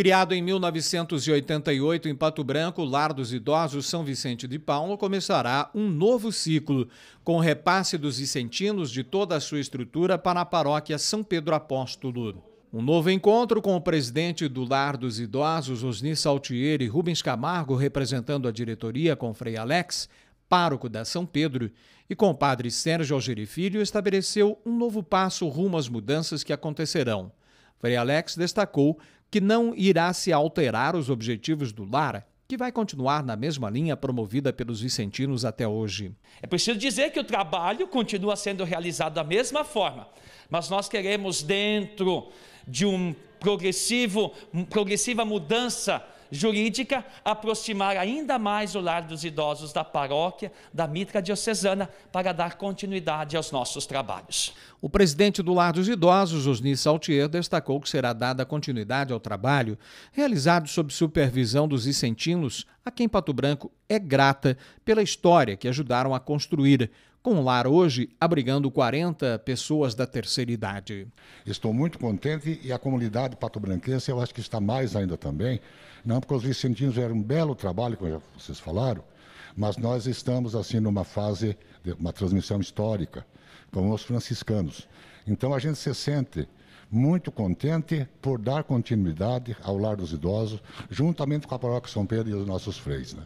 Criado em 1988 em Pato Branco, Lar dos Idosos São Vicente de Paulo começará um novo ciclo, com repasse dos vicentinos de toda a sua estrutura para a paróquia São Pedro Apóstolo. Um novo encontro com o presidente do Lar dos Idosos, Osni Saltieri e Rubens Camargo, representando a diretoria com Frei Alex, pároco da São Pedro, e com o padre Sérgio Algeri Filho, estabeleceu um novo passo rumo às mudanças que acontecerão. Frei Alex destacou que não irá se alterar os objetivos do Lara, que vai continuar na mesma linha promovida pelos vicentinos até hoje. É preciso dizer que o trabalho continua sendo realizado da mesma forma, mas nós queremos, dentro de um progressivo, progressiva mudança jurídica, aproximar ainda mais o lar dos idosos da paróquia da Mitra Diocesana para dar continuidade aos nossos trabalhos. O presidente do Lar dos Idosos, Osni Saltier, destacou que será dada continuidade ao trabalho realizado sob supervisão dos vicentinos a quem Pato Branco é grata pela história que ajudaram a construir, com um lar hoje abrigando 40 pessoas da terceira idade. Estou muito contente e a comunidade patobranquense eu acho que está mais ainda também, não porque os vicentinos eram um belo trabalho, como vocês falaram, mas nós estamos assim numa fase de uma transmissão histórica, com os franciscanos. Então a gente se sente muito contente por dar continuidade ao Lar dos Idosos, juntamente com a Paróquia São Pedro e os nossos freios. Né?